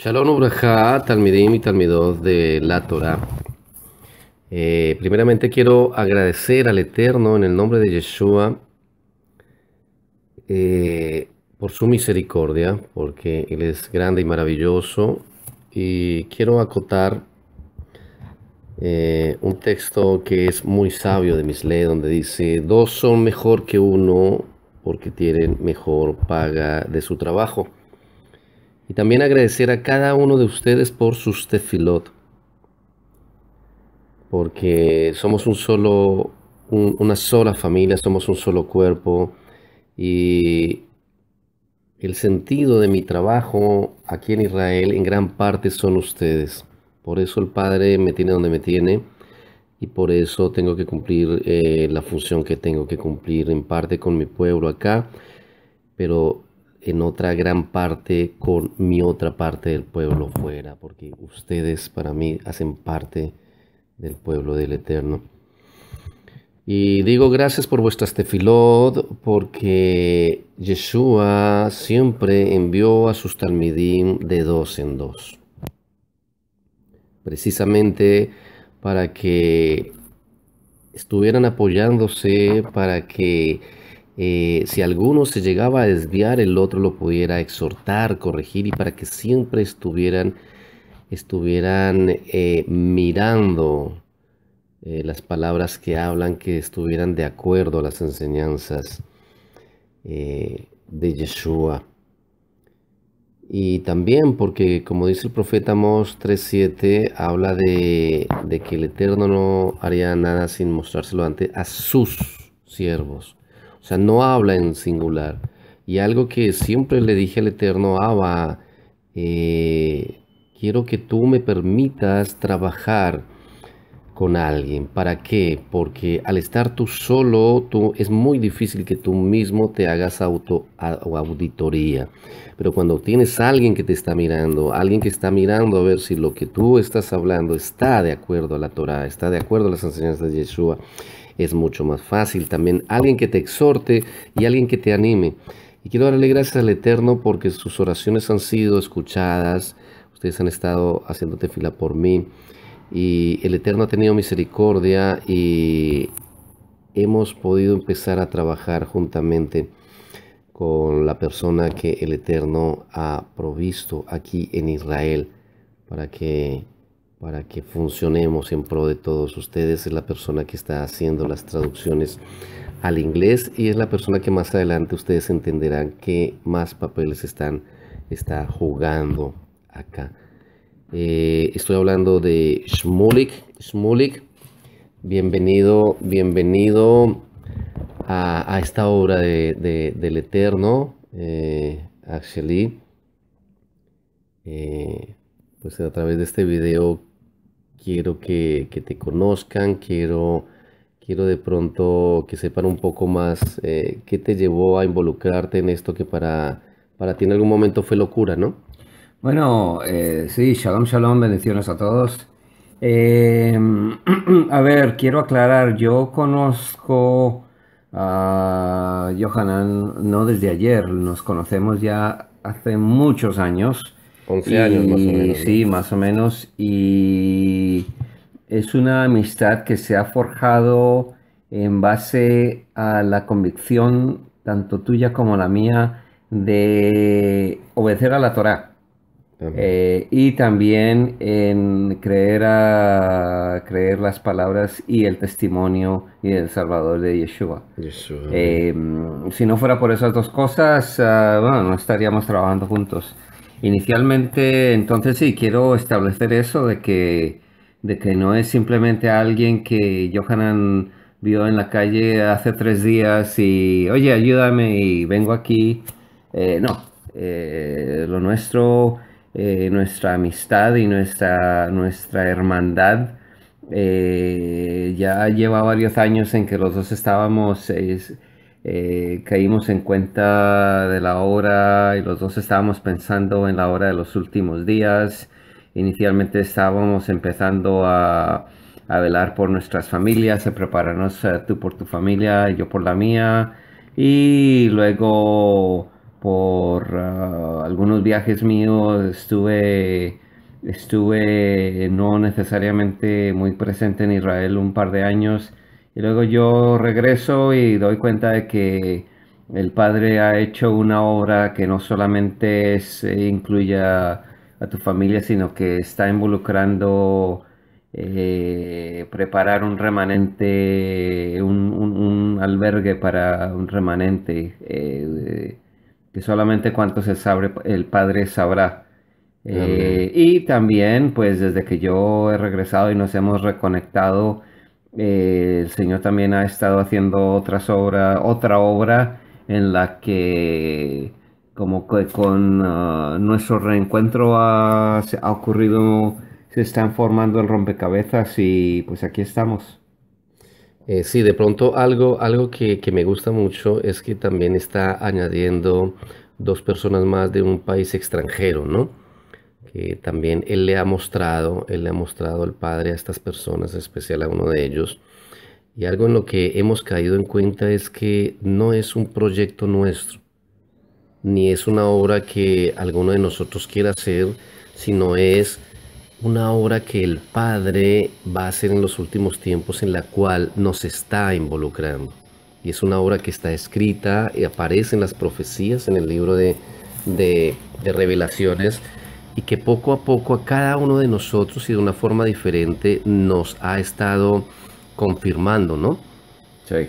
Shalom Ubraja, Talmidim y Talmidot de la Torah. Eh, primeramente quiero agradecer al Eterno en el nombre de Yeshua eh, por su misericordia, porque Él es grande y maravilloso. Y quiero acotar eh, un texto que es muy sabio de Misle donde dice, dos son mejor que uno porque tienen mejor paga de su trabajo y también agradecer a cada uno de ustedes por sus tefilot, porque somos un solo, una sola familia, somos un solo cuerpo y el sentido de mi trabajo aquí en Israel en gran parte son ustedes. Por eso el Padre me tiene donde me tiene y por eso tengo que cumplir eh, la función que tengo que cumplir en parte con mi pueblo acá, pero en otra gran parte con mi otra parte del pueblo fuera, porque ustedes para mí hacen parte del pueblo del Eterno. Y digo gracias por vuestras tefilot, porque Yeshua siempre envió a sus talmidim de dos en dos. Precisamente para que estuvieran apoyándose, para que eh, si alguno se llegaba a desviar, el otro lo pudiera exhortar, corregir y para que siempre estuvieran, estuvieran eh, mirando eh, las palabras que hablan, que estuvieran de acuerdo a las enseñanzas de Yeshua. Y también porque, como dice el profeta Mos 3.7, habla de, de que el Eterno no haría nada sin mostrárselo ante a sus siervos. O sea, no habla en singular. Y algo que siempre le dije al Eterno Abba, eh, quiero que tú me permitas trabajar con alguien. ¿Para qué? Porque al estar tú solo, tú, es muy difícil que tú mismo te hagas auto auditoría. Pero cuando tienes a alguien que te está mirando, alguien que está mirando a ver si lo que tú estás hablando está de acuerdo a la Torah, está de acuerdo a las enseñanzas de Yeshua, es mucho más fácil. También alguien que te exhorte y alguien que te anime. Y quiero darle gracias al Eterno porque sus oraciones han sido escuchadas. Ustedes han estado haciéndote fila por mí. Y el Eterno ha tenido misericordia y hemos podido empezar a trabajar juntamente con la persona que el Eterno ha provisto aquí en Israel para que para que funcionemos en pro de todos ustedes. Es la persona que está haciendo las traducciones al inglés y es la persona que más adelante ustedes entenderán qué más papeles están está jugando acá. Eh, estoy hablando de Shmulik. Shmulik, bienvenido, bienvenido a, esta obra del Eterno. Eh, actually, eh, pues a través de este video quiero que, te conozcan, quiero, quiero de pronto que sepan un poco más eh, qué te llevó a involucrarte en esto que para, para ti en algún momento fue locura, ¿no? Bueno, eh, sí, shalom, shalom, bendiciones a todos. Em, a ver, quiero aclarar, yo conozco a Johanan no desde ayer, nos conocemos ya hace muchos años. 11 años más o menos. Sí, más o menos. Y es una amistad que se ha forjado en base a la convicción, tanto tuya como la mía, de obedecer a la Torah, eh, y también en creer, a, creer las palabras y el testimonio y el Salvador de Yeshua. Eh, si no fuera por esas dos cosas, ah, bueno, no estaríamos trabajando juntos. Inicialmente, entonces sí, quiero establecer eso de que, de que no es simplemente alguien que Johanan vio en la calle hace tres días y, oye, ayúdame y vengo aquí. Eh, no, eh, lo nuestro, eh, nuestra amistad y nuestra, nuestra hermandad ya lleva varios años en que los dos estábamos... Eh, caímos en cuenta de la hora y los dos estábamos pensando en la hora de los últimos días. Inicialmente estábamos empezando a, velar por nuestras familias, a prepararnos eh, tú por tu familia, y yo por la mía. Y luego por ah, algunos viajes míos estuve, estuve no necesariamente muy presente en Israel un par de años y luego yo regreso y doy cuenta de que el Padre ha hecho una obra que no solamente es, eh, incluye a, tu familia, sino que está involucrando eh, preparar un remanente, un, albergue para un remanente, eh, que solamente cuanto se sabe el Padre sabrá. y también, pues desde que yo he regresado y nos hemos reconectado, eh, el Señor también ha estado haciendo otras obras, otra obra en la que como con ah, nuestro reencuentro ha, ha, ocurrido, se están formando el rompecabezas y pues aquí estamos. Eh, sí, de pronto algo, algo que, que me gusta mucho es que también está añadiendo dos personas más de un país extranjero, ¿no? Eh, también Él le ha mostrado, Él le ha mostrado al Padre a estas personas, especial a uno de ellos. Y algo en lo que hemos caído en cuenta es que no es un proyecto nuestro, ni es una obra que alguno de nosotros quiera hacer, sino es una obra que el Padre va a hacer en los últimos tiempos en la cual nos está involucrando. Y es una obra que está escrita y aparece en las profecías en el libro de, de revelaciones y que poco a poco a cada uno de nosotros y de una forma diferente nos ha estado confirmando, ¿no? Sí.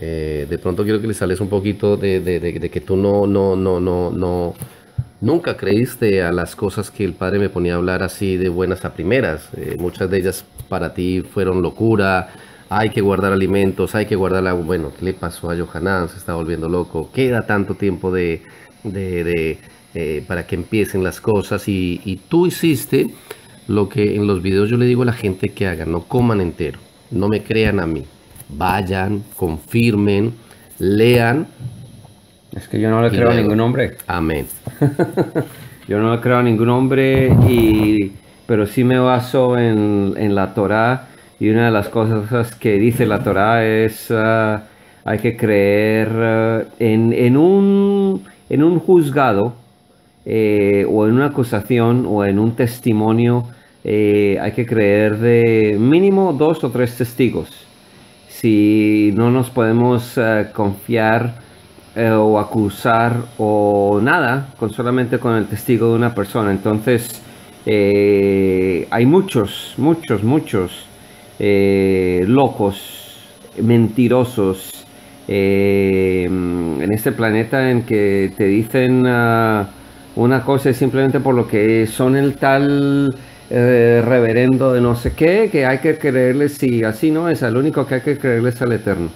Eh, de pronto quiero que le sales un poquito de, que tú no, no, no, no, no, nunca creíste a las cosas que el padre me ponía a hablar así de buenas a primeras. Eh, muchas de ellas para ti fueron locura, hay que guardar alimentos, hay que guardar agua. Bueno, ¿qué le pasó a Johanán? Se está volviendo loco. Queda tanto tiempo de, eh, para que empiecen las cosas y, tú hiciste lo que en los videos yo le digo a la gente que hagan, no coman entero, no me crean a mí, vayan, confirmen, lean. Es que yo no le creo a ningún hombre. Amén. yo no le creo a ningún hombre, pero sí me baso en, en la Torah y una de las cosas que dice la Torah es ah, hay que creer ah, en, en, un, en un juzgado eh, o en una acusación o en un testimonio eh, hay que creer de mínimo dos o tres testigos. Si no nos podemos eh, confiar o acusar o nada, con solamente con el testigo de una persona. Entonces, hay muchos, muchos, muchos locos, mentirosos, en este planeta en que te dicen ah, una cosa es simplemente por lo que son el tal eh, reverendo de no sé qué, que hay que creerle, si así no es, al único que hay que creerle es al Eterno.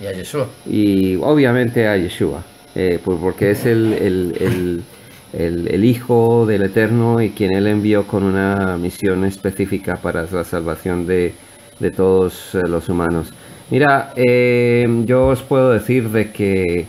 Y a Yeshua. Y obviamente a Yeshua, eh, porque es el, Hijo del Eterno y quien Él envió con una misión específica para la salvación de, todos eh, los humanos. Mira, yo os puedo decir de que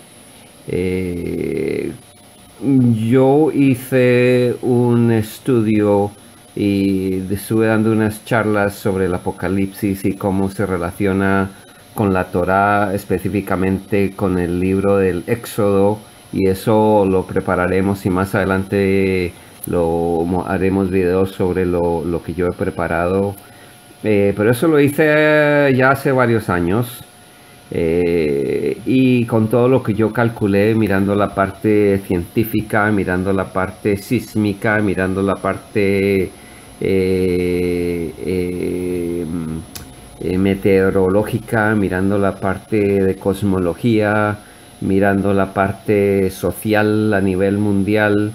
yo hice un estudio y estuve dando unas charlas sobre el Apocalipsis y cómo se relaciona con la Torá, específicamente con el libro del Éxodo, y eso lo prepararemos y más adelante lo haremos videos sobre lo, que yo he preparado. Eh, pero eso lo hice ya hace varios años. Eh, y con todo lo que yo calculé, mirando la parte científica, mirando la parte sísmica, mirando la parte eh, eh, mm, meteorológica, mirando la parte de cosmología, mirando la parte social a nivel mundial,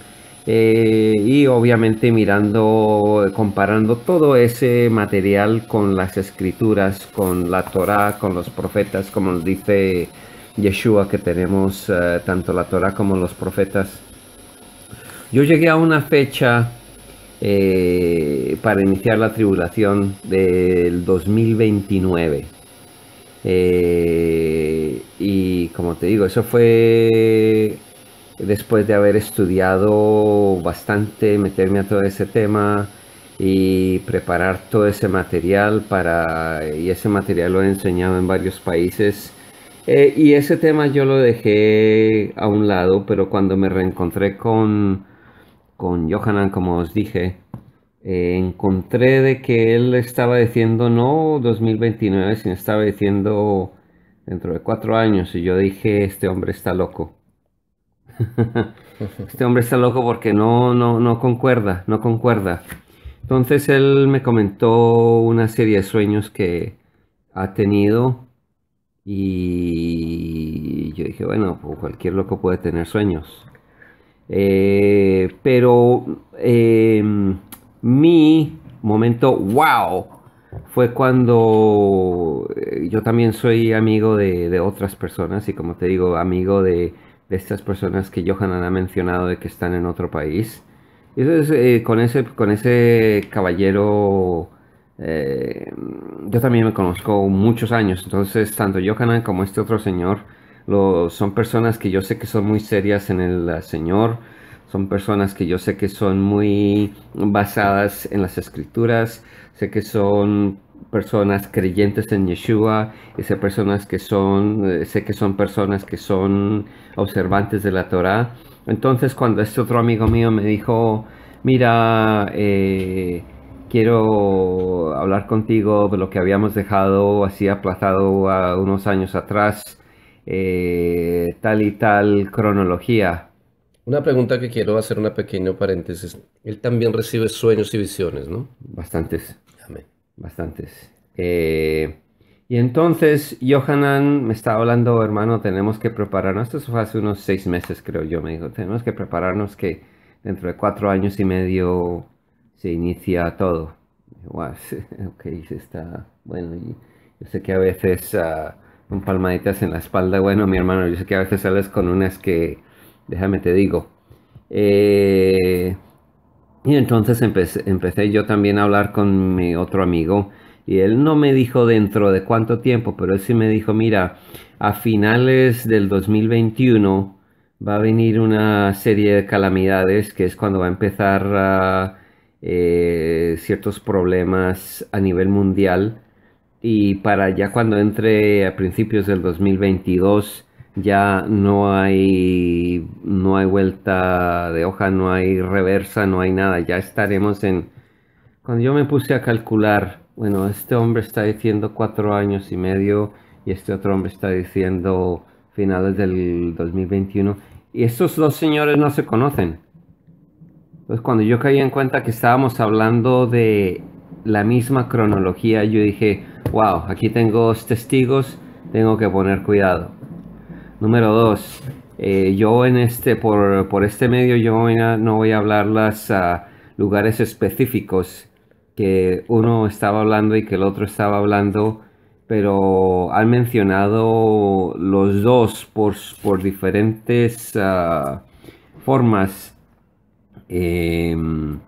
eh, y obviamente mirando, comparando todo ese material con las escrituras, con la Torah, con los profetas, como dice Yeshua que tenemos eh, tanto la Torah como los profetas. Yo llegué a una fecha eh, para iniciar la tribulación del 2029. y como te digo, eso fue después de haber estudiado bastante, meterme a todo ese tema y preparar todo ese material para, y ese material lo he enseñado en varios países. Eh, y ese tema yo lo dejé a un lado, pero cuando me reencontré con, con Johanan, como os dije, eh, encontré de que él estaba diciendo no 2029, sino estaba diciendo dentro de cuatro años. Y yo dije, este hombre está loco. este hombre está loco porque no, no, no concuerda, no concuerda. Entonces él me comentó una serie de sueños que ha tenido y yo dije, bueno, pues cualquier loco puede tener sueños. Eh, pero em, mi momento wow fue cuando eh, yo también soy amigo de otras personas y como te digo, amigo de de estas personas que Johanan ha mencionado de que están en otro país. Y entonces, eh, con, ese, con ese caballero, eh, yo también me conozco muchos años, entonces tanto Johanan como este otro señor lo, son personas que yo sé que son muy serias en el Señor, son personas que yo sé que son muy basadas en las escrituras, sé que son personas creyentes en Yeshua, sé personas que son, eh, sé que son personas que son observantes de la Torah. Entonces cuando este otro amigo mío me dijo, mira, eh, quiero hablar contigo de lo que habíamos dejado así aplazado a unos años atrás, eh, tal y tal cronología. Una pregunta que quiero hacer una pequeño paréntesis. Él también recibe sueños y visiones, ¿no? Bastantes bastantes. Eh, y entonces Johanan me estaba hablando, hermano, tenemos que prepararnos. Esto fue hace unos seis meses, creo yo, me dijo, tenemos que prepararnos que dentro de cuatro años y medio se inicia todo. ok, está bueno. Yo sé que a veces uh, con palmaditas en la espalda, bueno, mi hermano, yo sé que a veces sales con unas que, déjame te digo. Eh, y entonces empecé, yo también a hablar con mi otro amigo y él no me dijo dentro de cuánto tiempo, pero él sí me dijo, mira, a finales del 2021 va a venir una serie de calamidades que es cuando va a empezar eh, ciertos problemas a nivel mundial y para ya cuando entre a principios del 2022 ya no hay, no hay vuelta de hoja, no hay reversa, no hay nada. Ya estaremos en... Cuando yo me puse a calcular, bueno, este hombre está diciendo cuatro años y medio y este otro hombre está diciendo finales del 2021. Y estos dos señores no se conocen. Entonces cuando yo caí en cuenta que estábamos hablando de la misma cronología, yo dije, wow, aquí tengo dos testigos, tengo que poner cuidado. Número dos, eh, yo en este, por, por, este medio, yo no voy a hablar los ah, lugares específicos que uno estaba hablando y que el otro estaba hablando, pero han mencionado los dos por, diferentes ah, formas. Em,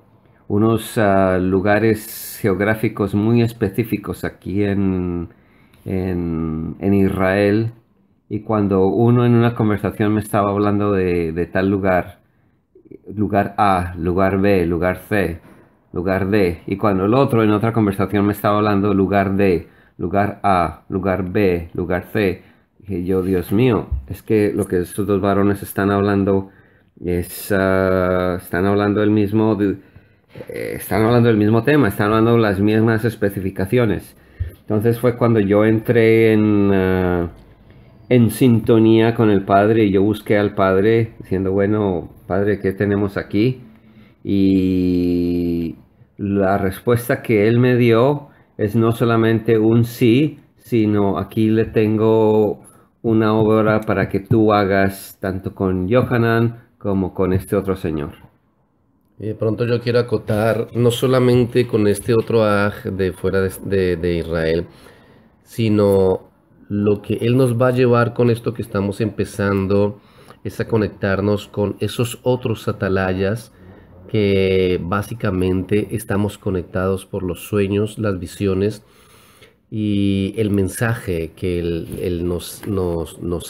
unos ah, lugares geográficos muy específicos aquí en, en Israel y cuando uno en una conversación me estaba hablando de, tal lugar, lugar A, lugar B, lugar C, lugar D, y cuando el otro en otra conversación me estaba hablando lugar D, lugar A, lugar B, lugar C, dije yo, Dios mío, es que lo que estos dos varones están hablando es, ah, están hablando el mismo, eh, están hablando del mismo tema, están hablando las mismas especificaciones. Entonces fue cuando yo entré en... Ah, en sintonía con el Padre y yo busqué al Padre diciendo, bueno, Padre, ¿qué tenemos aquí? Y la respuesta que Él me dio es no solamente un sí, sino aquí le tengo una obra para que tú hagas tanto con Yohanan como con este otro Señor. de pronto yo quiero acotar, no solamente con este otro aj de fuera de Israel, sino lo que Él nos va a llevar con esto que estamos empezando es a conectarnos con esos otros atalayas que básicamente estamos conectados por los sueños, las visiones y el mensaje que Él, nos,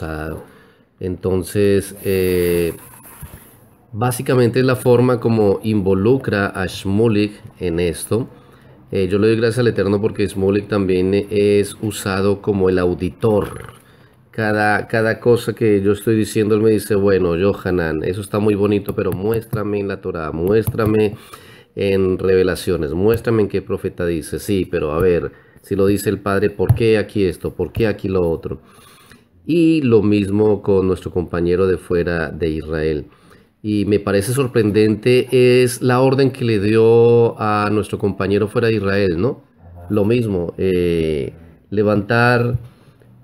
ha dado. Entonces, eh, básicamente es la forma como involucra a Shmulik en esto. Eh, yo le doy gracias al Eterno porque Smolik también eh, es usado como el auditor. Cada, cada cosa que yo estoy diciendo, él me dice, bueno, Johanan, eso está muy bonito, pero muéstrame en la Torah, muéstrame en revelaciones, muéstrame en qué profeta dice, sí, pero a ver, si lo dice el Padre, ¿por qué aquí esto? ¿Por qué aquí lo otro? Y lo mismo con nuestro compañero de fuera de Israel y me parece sorprendente es la orden que le dio a nuestro compañero fuera de Israel, ¿no? Lo mismo, eh, levantar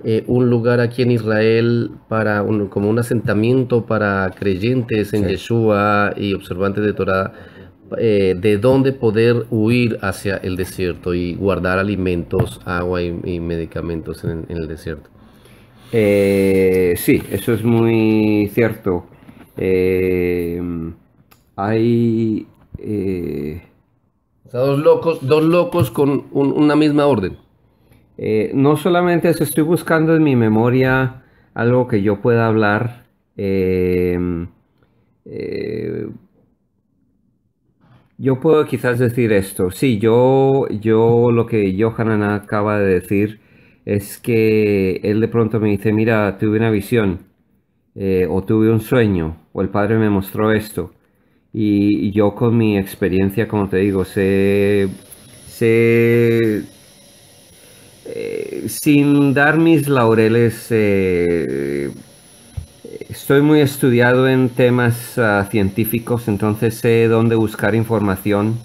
eh, un lugar aquí en Israel para como un asentamiento para creyentes en Yeshua y observantes de Torá. Eh, de donde poder huir hacia el desierto y guardar alimentos, agua y, medicamentos en, el desierto. sí, eso es muy cierto. Eh, hay... Eh, dos locos, dos locos con una misma orden. Eh, no solamente eso, estoy buscando en mi memoria algo que yo pueda hablar. Eh, yo puedo quizás decir esto. Sí, yo, yo lo que Johanan acaba de decir es que él de pronto me dice, mira, tuve una visión eh, o tuve un sueño, o el Padre me mostró esto. Y, yo con mi experiencia, como te digo, sé, sé eh, sin dar mis laureles, eh, estoy muy estudiado en temas ah, científicos, entonces sé dónde buscar información.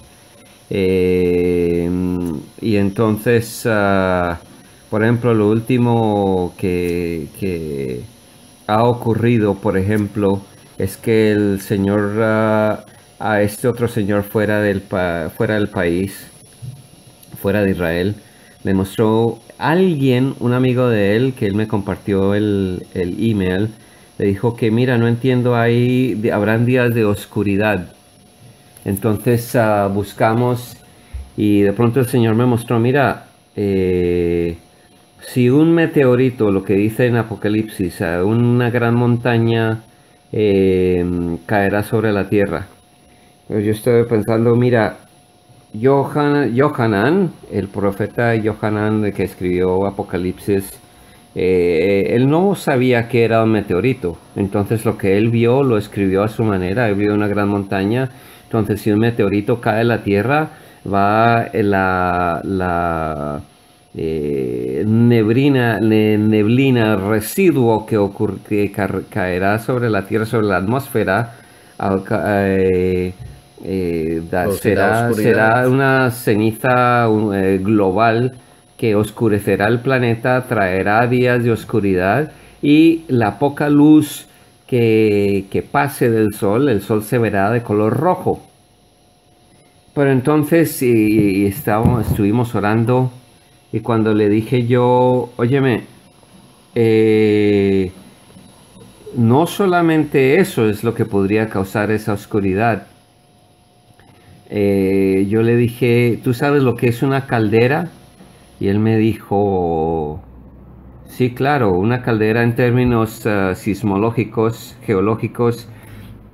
Em, y entonces, ah, por ejemplo, lo último que, ha ocurrido, por ejemplo, es que el señor ah, a este otro señor fuera del, fuera del país, fuera de Israel, le mostró alguien, un amigo de él, que él me compartió el, email, le dijo que mira, no entiendo, ahí habrán días de oscuridad. Entonces ah, buscamos y de pronto el Señor me mostró, mira, eh, si un meteorito, lo que dice en Apocalipsis, una gran montaña eh, caerá sobre la tierra. yo estoy pensando, mira, Johan, Johanan, el profeta Johanan que escribió Apocalipsis, eh, él no sabía que era un meteorito. Entonces lo que él vio lo escribió a su manera. Él vio una gran montaña. Entonces si un meteorito cae en la tierra, va la, la eh, nebrina, neblina, residuo que, caerá sobre la Tierra, sobre la atmósfera, eh, eh, será, una ceniza global que oscurecerá el planeta, traerá días de oscuridad y la poca luz que, pase del sol, el sol se verá de color rojo. Pero entonces estuvimos orando y cuando le dije yo, óyeme, eh, no solamente eso es lo que podría causar esa oscuridad. Eh, yo le dije, ¿tú sabes lo que es una caldera? Y él me dijo, sí, claro, una caldera en términos ah, sismológicos, geológicos,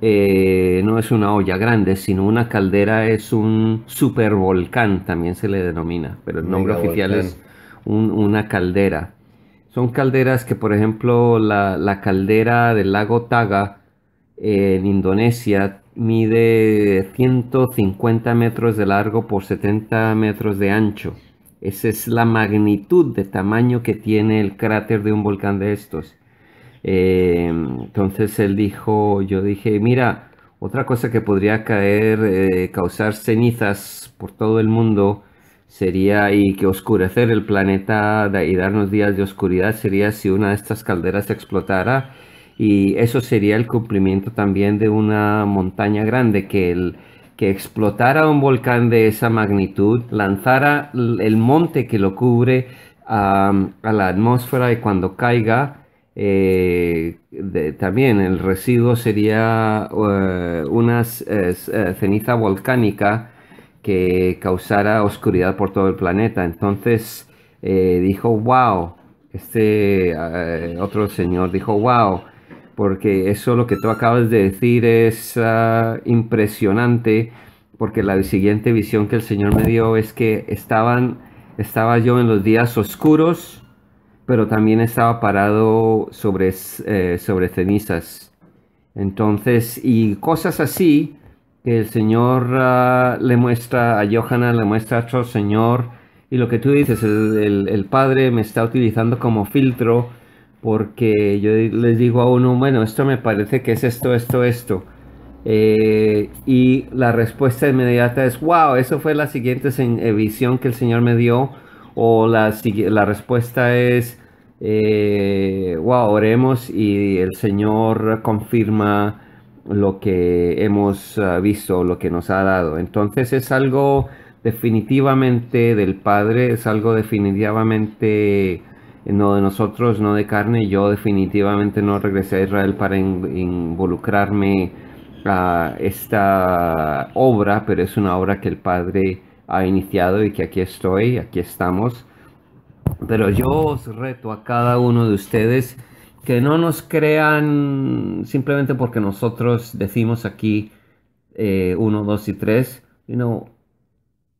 eh, no es una olla grande, sino una caldera es un supervolcán, también se le denomina, pero el nombre oficial es una caldera. Son calderas que, por ejemplo, la, caldera del lago Taga en Indonesia mide 150 metros de largo por 70 metros de ancho. Esa es la magnitud de tamaño que tiene el cráter de un volcán de estos. Eh, entonces él dijo, yo dije, mira, otra cosa que podría caer, eh, causar cenizas por todo el mundo sería y que oscurecer el planeta y darnos días de oscuridad sería si una de estas calderas explotara y eso sería el cumplimiento también de una montaña grande que que explotara un volcán de esa magnitud, lanzara el monte que lo cubre a, a la atmósfera y cuando caiga eh, también el residuo sería eh, una eh, ceniza volcánica que causara oscuridad por todo el planeta. Entonces dijo, wow, este otro señor dijo, wow, porque eso lo que tú acabas de decir es ah, impresionante, porque la siguiente visión que el Señor me dio es que estaban, estaba yo en los días oscuros, pero también estaba parado sobre, eh, sobre cenizas. Entonces, y cosas así, que el Señor ah, le muestra a Johanna, le muestra a otro Señor, y lo que tú dices, el, Padre me está utilizando como filtro, porque yo les digo a uno, bueno, esto me parece que es esto, esto, esto. Eh, y la respuesta inmediata es, wow, eso fue la siguiente eh, visión que el Señor me dio o la, la respuesta es, wow, eh, oremos y el Señor confirma lo que hemos ah, visto, lo que nos ha dado. Entonces es algo definitivamente del Padre, es algo definitivamente eh, no de nosotros, no de carne. Yo definitivamente no regresé a Israel para involucrarme a esta obra, pero es una obra que el Padre ha iniciado y que aquí estoy, aquí estamos. Pero yo os reto a cada uno de ustedes que no nos crean simplemente porque nosotros decimos aquí 1, eh, 2 y 3, sino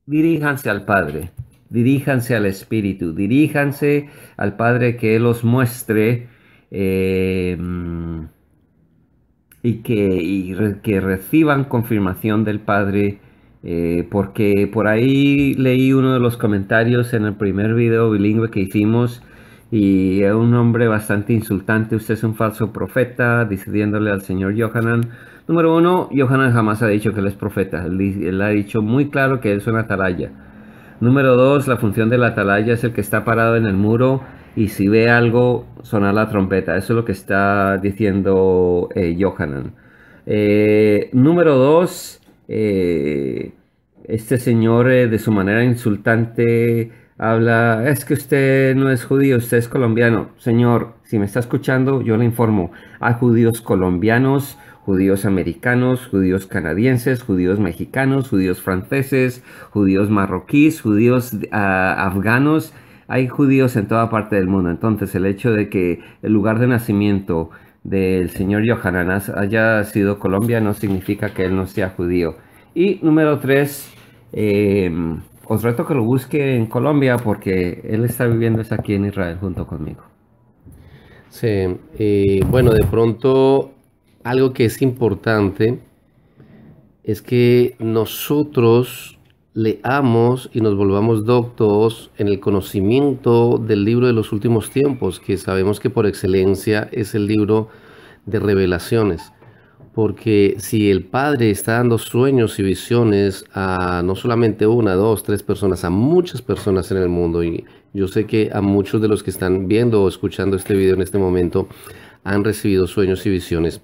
diríjanse al Padre, diríjanse al Espíritu, diríjanse al Padre que Él os muestre eh, y, que, que reciban confirmación del Padre eh, porque por ahí leí uno de los comentarios en el primer video bilingüe que hicimos y es un hombre bastante insultante. Usted es un falso profeta, diciéndole al señor Yohanan. Número uno, Yohanan jamás ha dicho que él es profeta. Él, ha dicho muy claro que él es un atalaya. Número dos, la función del atalaya es el que está parado en el muro y si ve algo, sonar la trompeta. Eso es lo que está diciendo eh, Yohanan. Eh, número dos, eh, este señor eh, de su manera insultante habla, es que usted no es judío, usted es colombiano. Señor, si me está escuchando, yo le informo, hay judíos colombianos, judíos americanos, judíos canadienses, judíos mexicanos, judíos franceses, judíos marroquíes, judíos ah, afganos. Hay judíos en toda parte del mundo. Entonces el hecho de que el lugar de nacimiento del señor Yohananás haya sido Colombia no significa que él no sea judío. Y número tres, eh, os reto que lo busque en Colombia porque él está viviendo aquí en Israel junto conmigo. Sí, eh, bueno, de pronto algo que es importante es que nosotros leamos y nos volvamos doctos en el conocimiento del libro de los últimos tiempos, que sabemos que por excelencia es el libro de revelaciones. Porque si el Padre está dando sueños y visiones a no solamente una, dos, tres personas, a muchas personas en el mundo, y yo sé que a muchos de los que están viendo o escuchando este video en este momento han recibido sueños y visiones,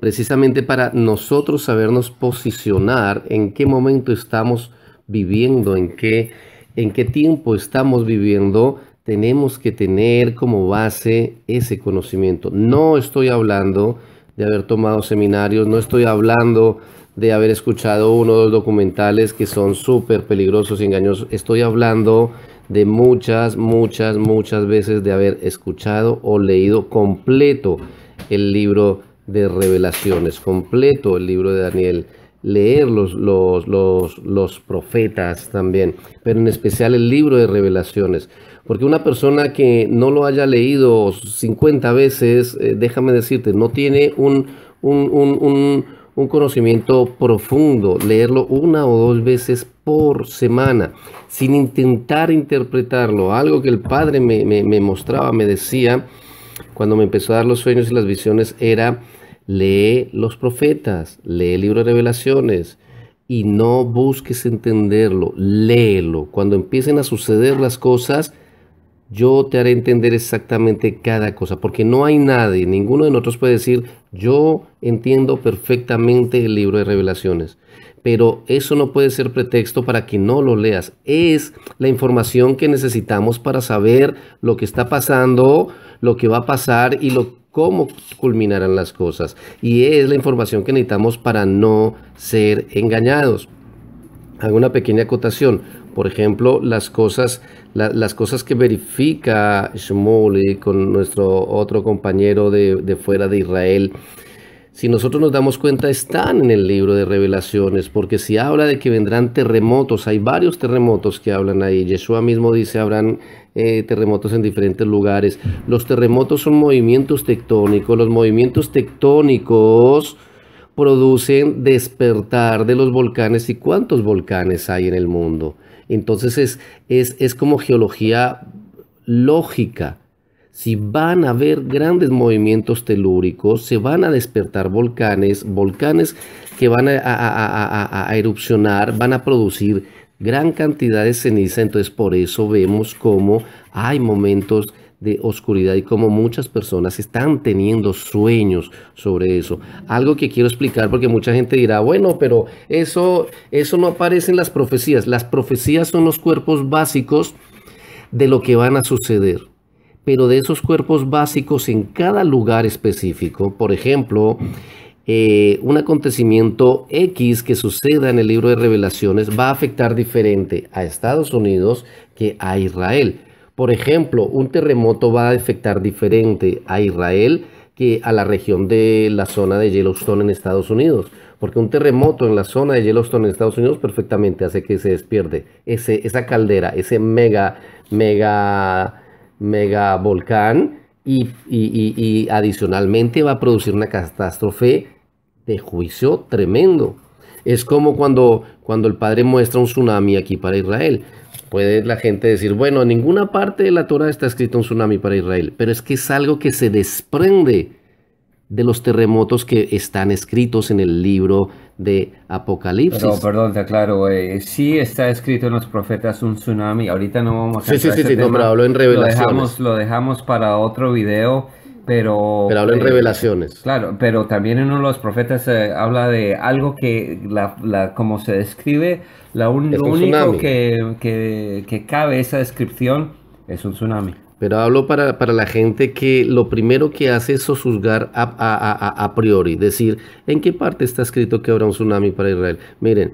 precisamente para nosotros sabernos posicionar en qué momento estamos viviendo, en qué, en qué tiempo estamos viviendo, tenemos que tener como base ese conocimiento. No estoy hablando de haber tomado seminarios, no estoy hablando de haber escuchado uno o dos documentales que son súper peligrosos y engañosos. Estoy hablando de muchas, muchas, muchas veces de haber escuchado o leído completo el libro de revelaciones, completo el libro de Daniel, leer los, los, profetas también, pero en especial el libro de revelaciones. Porque una persona que no lo haya leído 50 veces, eh, déjame decirte, no tiene un, un, conocimiento profundo, leerlo una o dos veces por semana, sin intentar interpretarlo. Algo que el Padre me, mostraba, me decía, cuando me empezó a dar los sueños y las visiones, era Lee los profetas, lee el libro de revelaciones y no busques entenderlo, léelo. Cuando empiecen a suceder las cosas, yo te haré entender exactamente cada cosa, porque no hay nadie, ninguno de nosotros puede decir, yo entiendo perfectamente el libro de revelaciones. Pero eso no puede ser pretexto para que no lo leas. Es la información que necesitamos para saber lo que está pasando, lo que va a pasar y lo cómo culminarán las cosas. Y es la información que necesitamos para no ser engañados. Hago una pequeña acotación. Por ejemplo, las cosas, las cosas que verifica Shmuel con nuestro otro compañero de, de fuera de Israel si nosotros nos damos cuenta, están en el libro de revelaciones, porque si habla de que vendrán terremotos, hay varios terremotos que hablan ahí. Yeshua mismo dice, habrán eh, terremotos en diferentes lugares. Los terremotos son movimientos tectónicos, los movimientos tectónicos producen despertar de los volcanes y cuántos volcanes hay en el mundo. Entonces es, es como geología lógica si van a haber grandes movimientos telúricos, se van a despertar volcanes, volcanes que van a, erupcionar, van a producir gran cantidad de ceniza, entonces por eso vemos cómo hay momentos de oscuridad y como muchas personas están teniendo sueños sobre eso. Algo que quiero explicar porque mucha gente dirá, bueno, pero eso, eso no aparece en las profecías. Las profecías son los cuerpos básicos de lo que van a suceder pero de esos cuerpos básicos en cada lugar específico. Por ejemplo, eh, un acontecimiento X que suceda en el libro de revelaciones va a afectar diferente a Estados Unidos que a Israel. Por ejemplo, un terremoto va a afectar diferente a Israel que a la región de la zona de Yellowstone en Estados Unidos. Porque un terremoto en la zona de Yellowstone en Estados Unidos perfectamente hace que se despierte ese, esa caldera, ese mega, mega megavolcán y, y, adicionalmente va a producir una catástrofe de juicio tremendo. Es como cuando, cuando el padre muestra un tsunami aquí para Israel. Puede la gente decir, bueno, en ninguna parte de la Torah está escrito un tsunami para Israel, pero es que es algo que se desprende de los terremotos que están escritos en el libro de Apocalipsis. perdón, te claro eh, sí está escrito en los profetas un tsunami. Ahorita no vamos a... Sí, sí, sí, sí no, pero hablo en revelaciones. Lo dejamos, para otro video, pero... Pero hablo en eh, revelaciones. Claro, pero también en uno de los profetas eh, habla de algo que, la, la, como se describe, la lo único que, que cabe esa descripción es un tsunami. Pero hablo para, la gente que lo primero que hace es sosuzgar a, a, a, a, priori, decir, ¿en qué parte está escrito que habrá un tsunami para Israel? Miren,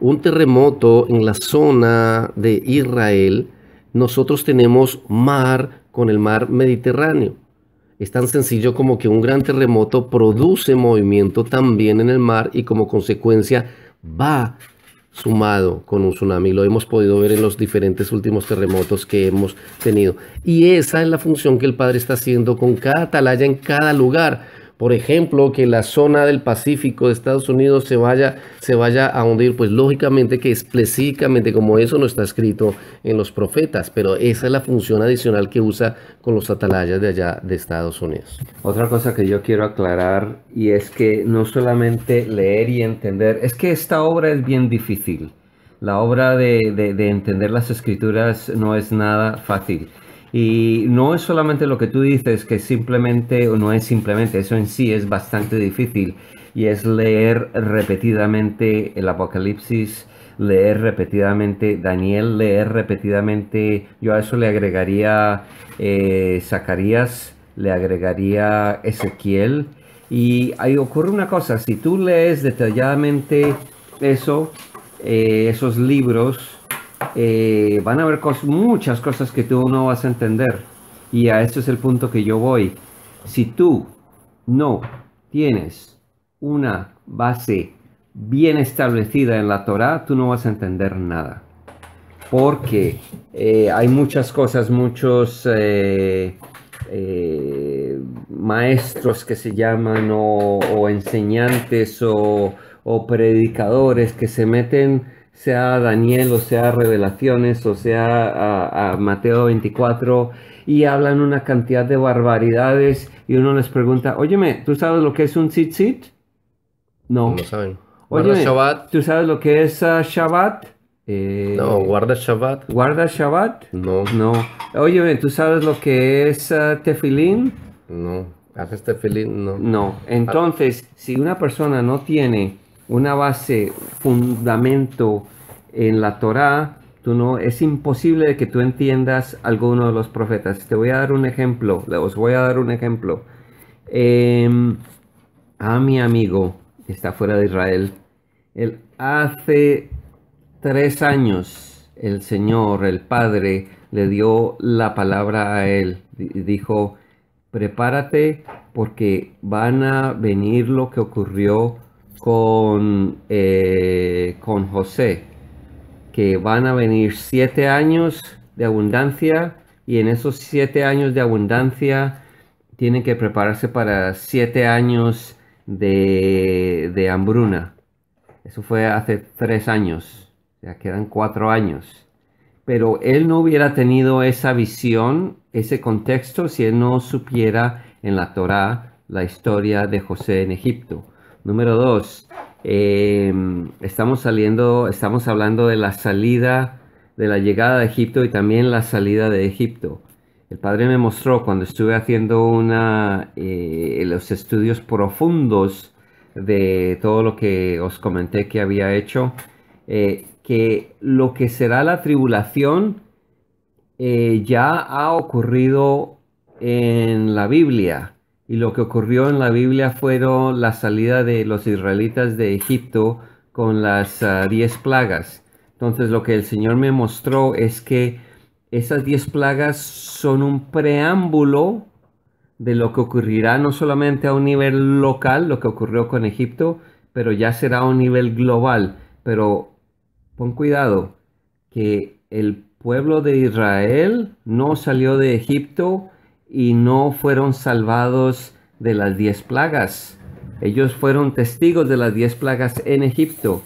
un terremoto en la zona de Israel, nosotros tenemos mar con el mar Mediterráneo. Es tan sencillo como que un gran terremoto produce movimiento también en el mar y como consecuencia va sumado con un tsunami. Lo hemos podido ver en los diferentes últimos terremotos que hemos tenido. Y esa es la función que el Padre está haciendo con cada atalaya en cada lugar por ejemplo, que la zona del Pacífico de Estados Unidos se vaya, se vaya a hundir, pues lógicamente que explícitamente como eso no está escrito en los profetas, pero esa es la función adicional que usa con los atalayas de allá de Estados Unidos. Otra cosa que yo quiero aclarar y es que no solamente leer y entender, es que esta obra es bien difícil. La obra de entender las escrituras no es nada fácil. Y no es solamente lo que tú dices, que simplemente, o no es simplemente, eso en sí es bastante difícil, y es leer repetidamente el Apocalipsis, leer repetidamente Daniel, leer repetidamente, yo a eso le agregaría eh, Zacarías, le agregaría Ezequiel, y ahí ocurre una cosa, si tú lees detalladamente eso, eh, esos libros, eh, van a haber muchas cosas que tú no vas a entender. Y a eso es el punto que yo voy. Si tú no tienes una base bien establecida en la Torah, tú no vas a entender nada. Porque eh, hay muchas cosas, muchos eh, maestros que se llaman o, enseñantes o, o, predicadores que se meten sea Daniel o sea Revelaciones o sea a, Mateo 24 y hablan una cantidad de barbaridades y uno les pregunta, óyeme, ¿tú sabes lo que es un sit No. No saben. ¿tú sabes lo que es ah, Shabbat? Eh, no, guarda Shabbat. ¿Guarda Shabbat? No. No. Óyeme, ¿tú sabes lo que es ah, tefilín? No. ¿Haces tefilín? No. No. Entonces, si una persona no tiene una base, fundamento en la Torá, tú no, es imposible que tú entiendas alguno de los profetas. Te voy a dar un ejemplo, os voy a dar un ejemplo. Em, a mi amigo, que está fuera de Israel, hace tres años el Señor, el Padre, le dio la palabra a él. Dijo, prepárate porque van a venir lo que ocurrió con, eh, con José, que van a venir siete años de abundancia y en esos siete años de abundancia tienen que prepararse para siete años de, de hambruna. Eso fue hace tres años, ya quedan cuatro años. Pero él no hubiera tenido esa visión, ese contexto, si él no supiera en la Torá la historia de José en Egipto. Número dos, em, estamos saliendo, estamos hablando de la salida, de la llegada de Egipto y también la salida de Egipto. El padre me mostró cuando estuve haciendo una, eh, los estudios profundos de todo lo que os comenté que había hecho, eh, que lo que será la tribulación eh, ya ha ocurrido en la Biblia. Y lo que ocurrió en la Biblia fueron la salida de los israelitas de Egipto con las 10 ah, diez plagas. Entonces lo que el Señor me mostró es que esas diez plagas son un preámbulo de lo que ocurrirá no solamente a un nivel local, lo que ocurrió con Egipto, pero ya será a un nivel global. Pero pon cuidado, que el pueblo de Israel no salió de Egipto y no fueron salvados de las diez plagas. Ellos fueron testigos de las diez plagas en Egipto.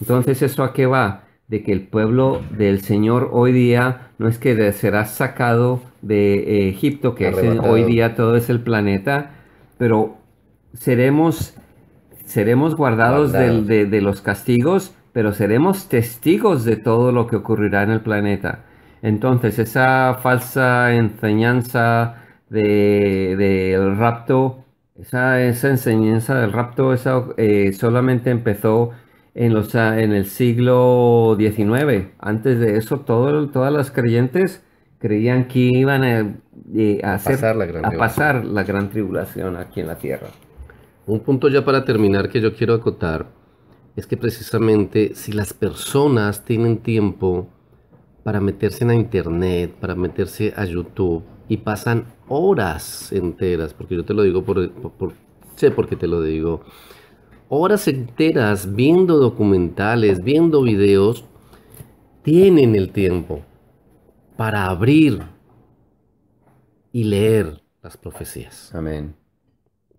Entonces, ¿eso a qué va? De que el pueblo del Señor hoy día no es que será sacado de eh, Egipto, que hoy día todo es el planeta, pero seremos, seremos guardados, de los castigos, pero seremos testigos de todo lo que ocurrirá en el planeta. Entonces, esa falsa enseñanza del rapto, esa, esa, enseñanza del rapto esa, eh, solamente empezó en, los, en el siglo XIX. Antes de eso, todo, todas las creyentes creían que iban a, eh, a pasar la gran tribulación aquí en la tierra. Un punto ya para terminar que yo quiero acotar es que precisamente si las personas tienen tiempo, para meterse en internet, para meterse a YouTube y pasan horas enteras, porque yo te lo digo sé por qué te lo digo, horas enteras viendo documentales, viendo videos, tienen el tiempo para abrir y leer las profecías. Amén.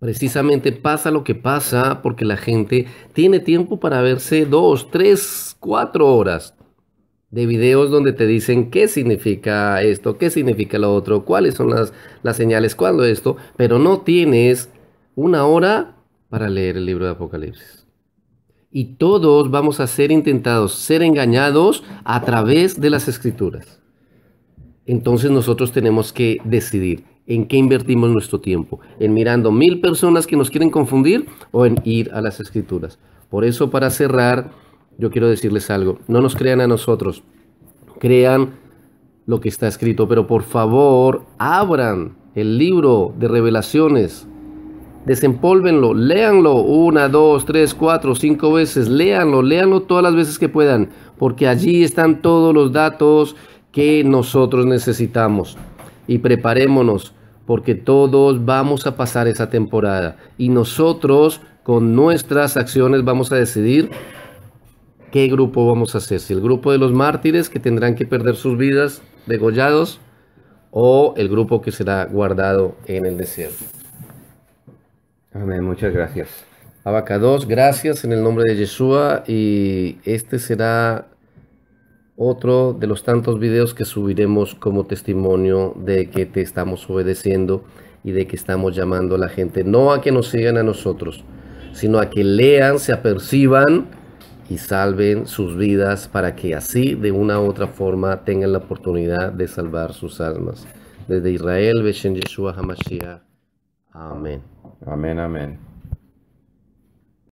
Precisamente pasa lo que pasa porque la gente tiene tiempo para verse dos, tres, cuatro horas de videos donde te dicen qué significa esto, qué significa lo otro, cuáles son las, señales, cuándo esto, pero no tienes una hora para leer el libro de Apocalipsis. Y todos vamos a ser intentados, ser engañados a través de las escrituras. Entonces nosotros tenemos que decidir en qué invertimos nuestro tiempo, en mirando mil personas que nos quieren confundir o en ir a las escrituras. Por eso para cerrar yo quiero decirles algo, no nos crean a nosotros, crean lo que está escrito, pero por favor abran el libro de revelaciones, desempólvenlo, léanlo una, dos, tres, cuatro, cinco veces, léanlo, léanlo todas las veces que puedan, porque allí están todos los datos que nosotros necesitamos. Y preparémonos, porque todos vamos a pasar esa temporada y nosotros con nuestras acciones vamos a decidir qué grupo vamos a hacer, si el grupo de los mártires que tendrán que perder sus vidas degollados o el grupo que será guardado en el desierto. Amén, muchas gracias. Abacados, gracias en el nombre de Yeshua y este será otro de los tantos videos que subiremos como testimonio de que te estamos obedeciendo y de que estamos llamando a la gente, no a que nos sigan a nosotros, sino a que lean, se aperciban y salven sus vidas para que así de una u otra forma tengan la oportunidad de salvar sus almas. Desde Israel, Beshen Yeshua HaMashiach. Amén. Amén, amén.